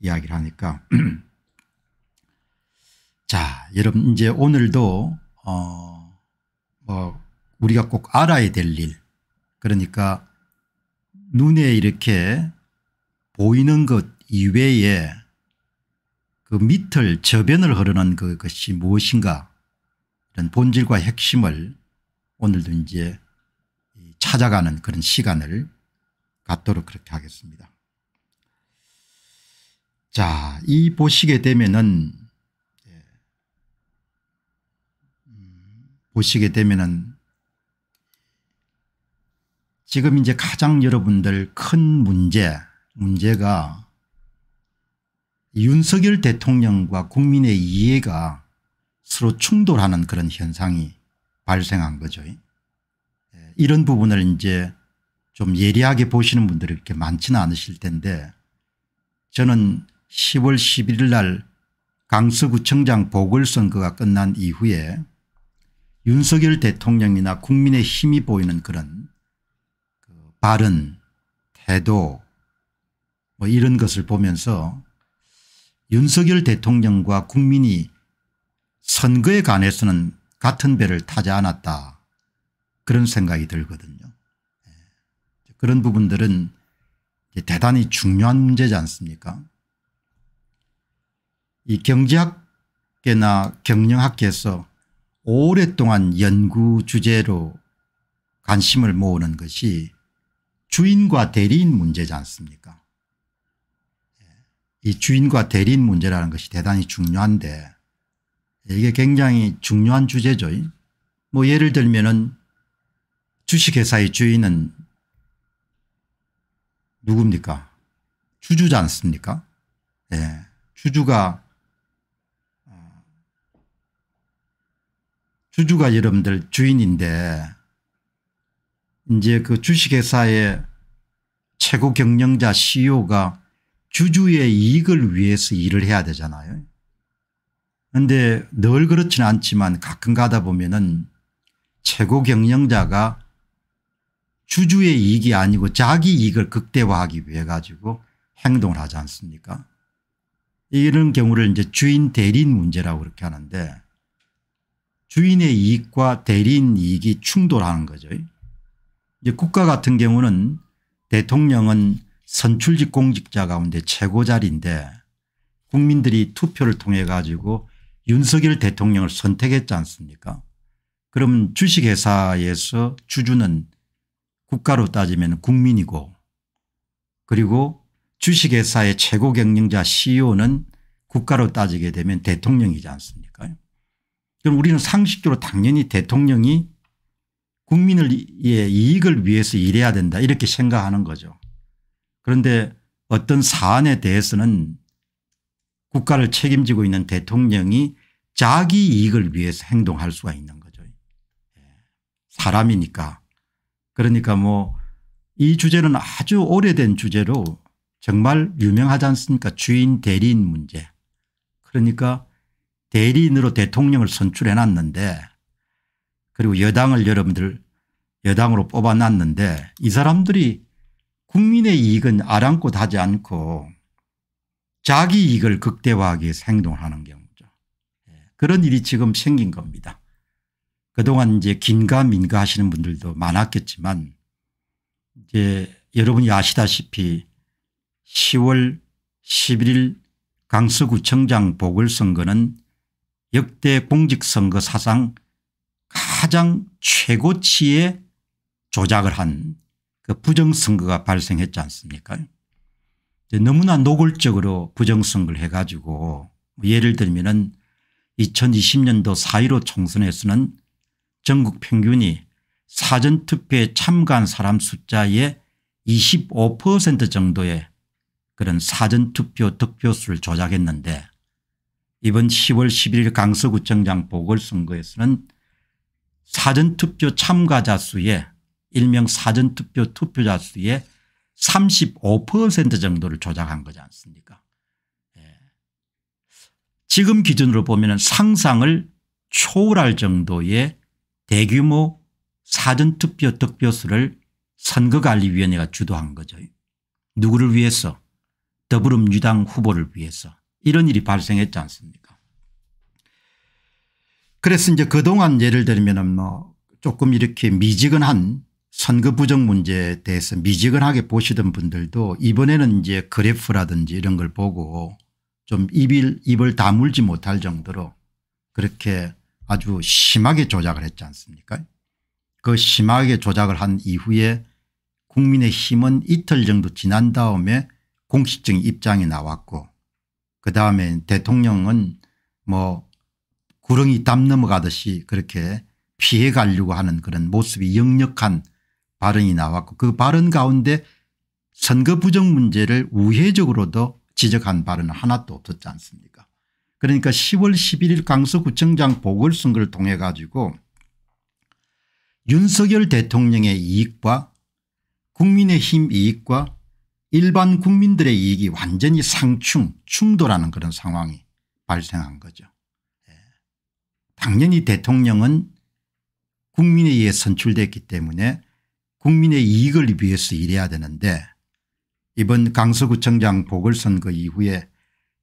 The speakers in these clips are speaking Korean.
이야기를 하니까 자 여러분 이제 오늘도 어, 뭐 우리가 꼭 알아야 될 일 그러니까 눈에 이렇게 보이는 것 이외에 그 밑을 저변을 흐르는 그것이 무엇인가 이런 본질과 핵심을 오늘도 이제 찾아가는 그런 시간을 갖도록 그렇게 하겠습니다. 자, 이 보시게 되면은 음, 보시게 되면은 지금 이제 가장 여러분들 큰 문제, 문제가 윤석열 대통령과 국민의 이해가 서로 충돌하는 그런 현상이 발생한 거죠. 예, 이런 부분을 이제 좀 예리하게 보시는 분들이 이렇게 많지는 않으실 텐데 저는 10월 11일 날 강서구청장 보궐선거가 끝난 이후에 윤석열 대통령이나 국민의 힘이 보이는 그런 그 발언 태도 뭐 이런 것을 보면서 윤석열 대통령과 국민이 선거에 관해서는 같은 배를 타지 않았다 그런 생각이 들거든요. 예. 그런 부분들은 대단히 중요한 문제지 않습니까 이 경제학계나 경영학계에서 오랫동안 연구 주제로 관심을 모으는 것이 주인과 대리인 문제지 않습니까 예. 이 주인과 대리인 문제라는 것이 대단히 중요한데 이게 굉장히 중요한 주제죠. 뭐 예를 들면 은 주식회사의 주인은 누굽니까? 주주지 않습니까? 예. 주주가 주주가 여러분들 주인인데 이제 그 주식회사의 최고 경영자 CEO가 주주의 이익을 위해서 일을 해야 되잖아요. 그런데 늘 그렇지는 않지만 가끔 가다 보면은 최고 경영자가 주주의 이익이 아니고 자기 이익을 극대화하기 위해 가지고 행동을 하지 않습니까 이런 경우를 이제 주인 대리인 문제라고 그렇게 하는데 주인의 이익과 대리인 이익이 충돌하는 거죠. 이제 국가 같은 경우는 대통령은 선출직 공직자 가운데 최고 자리인데 국민들이 투표를 통해 가지고 윤석열 대통령을 선택했지 않습니까 그러면 주식회사에서 주주는 국가로 따지면 국민이고 그리고 주식회사의 최고 경영자 CEO는 국가로 따지게 되면 대통령이지 않습니까 그럼 우리는 상식적으로 당연히 대통령이 국민의 예, 이익을 위해서 일해야 된다 이렇게 생각하는 거죠. 그런데 어떤 사안에 대해서는 국가를 책임지고 있는 대통령이 자기 이익을 위해서 행동할 수가 있는 거죠. 예. 사람이니까. 그러니까 뭐 이 주제는 아주 오래된 주제로 정말 유명하지 않습니까 주인 대리인 문제. 그러니까 대리인으로 대통령을 선출해 놨는데 그리고 여당을 여러분들 여당으로 뽑아놨는데 이 사람들이 국민의 이익은 아랑곳 하지 않고 자기 이익을 극대화하기 위해서 행동하는 경우죠. 예, 그런 일이 지금 생긴 겁니다. 그동안 이제 긴가 민가 하시는 분들도 많았겠지만 이제 여러분이 아시다시피 10월 11일 강서구청장 보궐선거는 역대 공직선거 사상 가장 최고치의 조작을 한 그 부정선거가 발생했지 않습니까 너무나 노골적으로 부정선거를 해가지고 예를 들면 은 2020년도 4.15 총선에서는 전국 평균이 사전투표에 참가한 사람 숫자의 25% 정도의 그런 사전투표 득표수를 조작했는데 이번 10월 11일 강서구청장 보궐선거에서는 사전투표 참가자 수의 일명 사전투표 투표자 수의 35% 정도를 조작한 거지 않습니까 예. 지금 기준으로 보면 상상을 초월할 정도의 대규모 사전투표 득표수를 선거관리위원회가 주도한 거죠. 누구를 위해서 더불어민주당 후보를 위해서 이런 일이 발생했지 않습니까? 그래서 이제 그동안 예를 들면 뭐 조금 이렇게 미지근한 선거 부정 문제에 대해서 미지근하게 보시던 분들도 이번에는 이제 그래프라든지 이런 걸 보고 좀 입을, 입을 다물지 못할 정도로 그렇게 아주 심하게 조작을 했지 않습니까? 그 심하게 조작을 한 이후에 국민의힘은 이틀 정도 지난 다음에 공식적인 입장이 나왔고 그다음에 대통령은 뭐 구렁이 땀 넘어가듯이 그렇게 피해가려고 하는 그런 모습이 역력한 발언이 나왔고 그 발언 가운데 선거 부정 문제를 우회적으로도 지적한 발언은 하나도 없었지 않습니까 그러니까 10월 11일 강서구청장 보궐선거를 통해 가지고 윤석열 대통령의 이익과 국민의힘 이익과 일반 국민들의 이익이 완전히 상충 충돌하는 그런 상황이 발생한 거죠. 예. 당연히 대통령은 국민에 의해 선출됐기 때문에 국민의 이익을 위해서 일해야 되는데 이번 강서구청장 보궐선거 이후에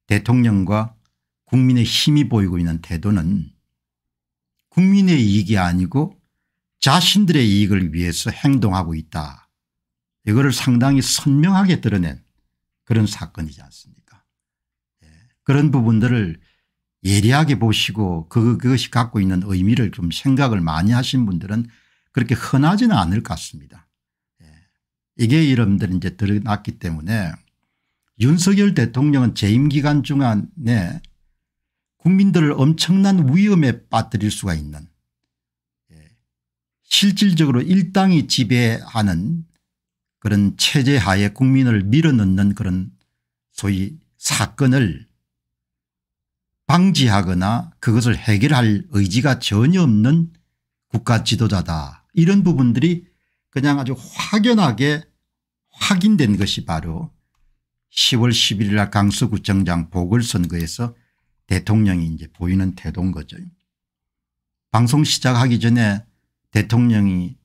대통령과 국민의 힘이 보이고 있는 태도는 국민의 이익이 아니고 자신들의 이익을 위해서 행동하고 있다 이거를 상당히 선명하게 드러낸 그런 사건이지 않습니까 예. 그런 부분들을 예리하게 보시고 그, 그것이 갖고 있는 의미를 좀 생각을 많이 하신 분들은 그렇게 흔하지는 않을 것 같습니다. 예. 이게 여러분들 이제 드러났기 때문에 윤석열 대통령은 재임 기간 중에 국민들을 엄청난 위험에 빠뜨릴 수가 있는 예, 실질적으로 일당이 지배하는 그런 체제 하에 국민을 밀어넣는 그런 소위 사건을 방지하거나 그것을 해결할 의지가 전혀 없는 국가 지도자다 이런 부분들이 그냥 아주 확연하게 확인된 것이 바로 10월 11일 날 강서구청장 보궐선거에서 대통령이 이제 보이는 태도인 거죠. 방송 시작하기 전에 대통령이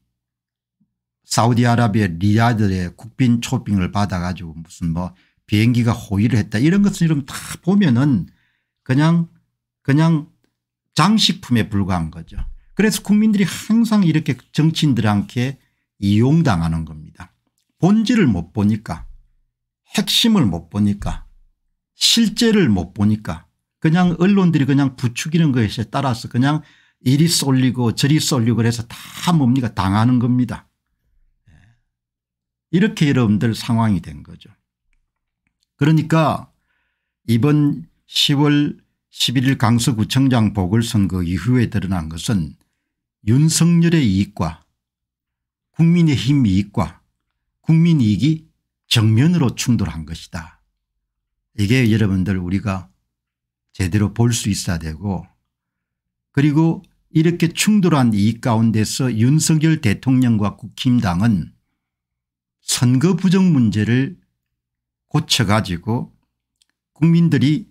사우디아라비아 리아드의 국빈 초빙을 받아 가지고 무슨 뭐 비행기가 호의를 했다 이런 것은 이런 다 보면은 그냥 그냥 장식품에 불과한 거죠. 그래서 국민들이 항상 이렇게 정치인들한테 이용당하는 겁니다. 본질을 못 보니까 핵심을 못 보니까 실제를 못 보니까 그냥 언론들이 그냥 부추기는 것에 따라서 그냥 이리 쏠리고 저리 쏠리고 그래서 다 뭡니까 당하는 겁니다. 이렇게 여러분들 상황이 된 거죠. 그러니까 이번 10월 11일 강서구청장 보궐선거 이후에 드러난 것은 윤석열의 이익과 국민의힘 이익과 국민 이익이 정면으로 충돌한 것이다. 이게 여러분들 우리가 제대로 볼 수 있어야 되고 그리고 이렇게 충돌한 이익 가운데서 윤석열 대통령과 국힘당은 선거 부정 문제를 고쳐가지고 국민들이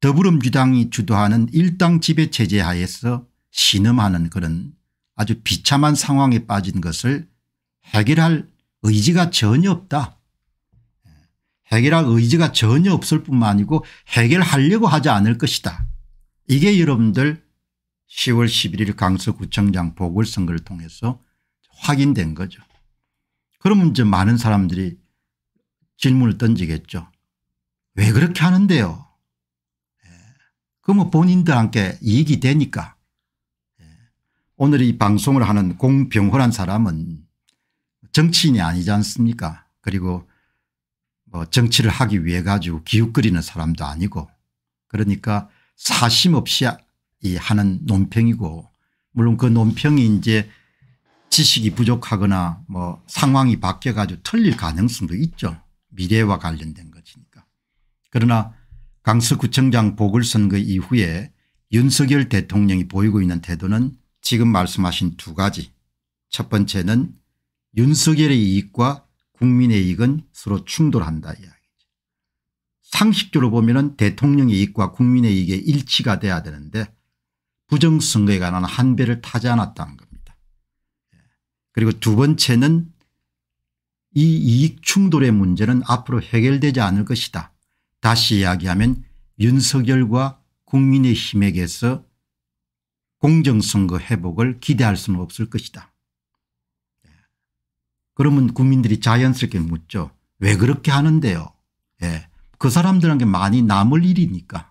더불어민주당이 주도하는 일당 지배 체제 하에서 신음하는 그런 아주 비참한 상황에 빠진 것을 해결할 의지가 전혀 없다. 해결할 의지가 전혀 없을 뿐만 아니고 해결하려고 하지 않을 것이다. 이게 여러분들 10월 11일 강서구청장 보궐선거를 통해서 확인된 거죠. 그러면 이제 많은 사람들이 질문을 던지겠죠. 왜 그렇게 하는데요? 예. 그뭐 본인들한테 이익이 되니까. 예. 오늘 이 방송을 하는 공병호란 사람은 정치인이 아니지 않습니까? 그리고 뭐 정치를 하기 위해 가지고 기웃거리는 사람도 아니고 그러니까 사심 없이 하는 논평이고 물론 그 논평이 이제 지식이 부족하거나 뭐 상황이 바뀌어 가지고 틀릴 가능성도 있죠. 미래와 관련된 것이니까. 그러나 강서구청장 보궐선거 이후에 윤석열 대통령이 보이고 있는 태도는 지금 말씀하신 두 가지 첫 번째는 윤석열의 이익과 국민의 이익은 서로 충돌한다 이야기죠. 상식적으로 보면 대통령의 이익과 국민의 이익의 일치가 돼야 되는데 부정선거에 관한 한 배를 타지 않았다는 겁니다. 그리고 두 번째는 이 이익 충돌의 문제는 앞으로 해결되지 않을 것이다. 다시 이야기하면 윤석열과 국민의힘에게서 공정선거 회복을 기대할 수는 없을 것이다. 예. 그러면 국민들이 자연스럽게 묻죠. 왜 그렇게 하는데요. 예. 그 사람들한테 많이 남을 일이니까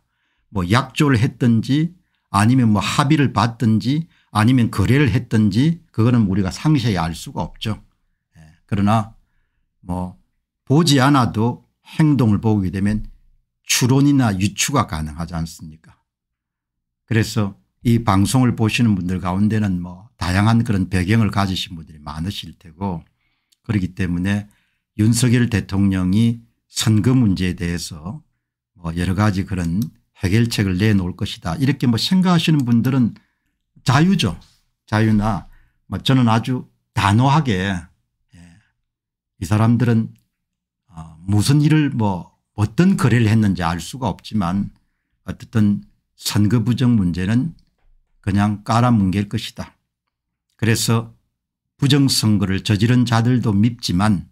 뭐 약조를 했든지 아니면 뭐 합의를 받든지 아니면 거래를 했든지 그거는 우리가 상세히 알 수가 없죠. 예, 그러나 뭐 보지 않아도 행동을 보게 되면 추론이나 유추가 가능하지 않습니까 그래서 이 방송을 보시는 분들 가운데는 뭐 다양한 그런 배경을 가지신 분들이 많으실 테고 그렇기 때문에 윤석열 대통령이 선거 문제에 대해서 뭐 여러 가지 그런 해결책을 내놓을 것이다 이렇게 뭐 생각하시는 분들은 자유죠. 자유나 뭐 저는 아주 단호하게 예, 이 사람들은 어, 무슨 일을 뭐 어떤 거래를 했는지 알 수가 없지만 어쨌든 선거 부정 문제는 그냥 깔아뭉갤 것이다. 그래서 부정선거를 저지른 자들도 밉지만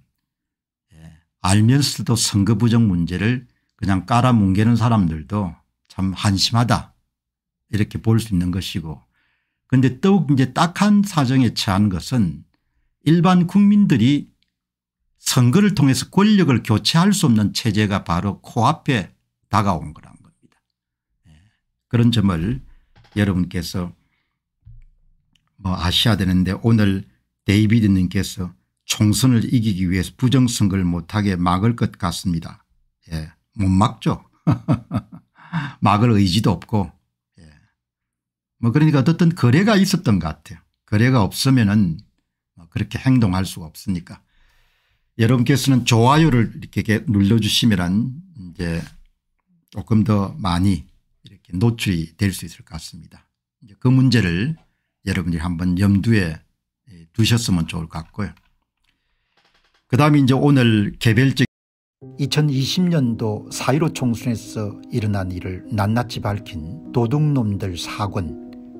예, 알면서도 선거 부정 문제를 그냥 깔아뭉개는 사람들도 참 한심하다 이렇게 볼 수 있는 것이고 그런데 더욱 이제 딱한 사정에 처한 것은 일반 국민들이 선거를 통해서 권력을 교체할 수 없는 체제가 바로 코앞에 다가온 거란 겁니다. 예. 그런 점을 여러분께서 뭐 아셔야 되는데 오늘 데이비드 님께서 총선을 이기기 위해서 부정선거를 못하게 막을 것 같습니다. 예, 못 막죠. 막을 의지도 없고 뭐 그러니까 어떤 거래가 있었던 것 같아요. 거래가 없으면은 뭐 그렇게 행동할 수가 없으니까. 여러분께서는 좋아요를 이렇게 눌러주시면 이제 조금 더 많이 이렇게 노출이 될 수 있을 것 같습니다. 이제 그 문제를 여러분들이 한번 염두에 예, 두셨으면 좋을 것 같고요. 그 다음에 이제 오늘 개별적 2020년도 4.15 총선에서 일어난 일을 낱낱이 밝힌 도둑놈들 사건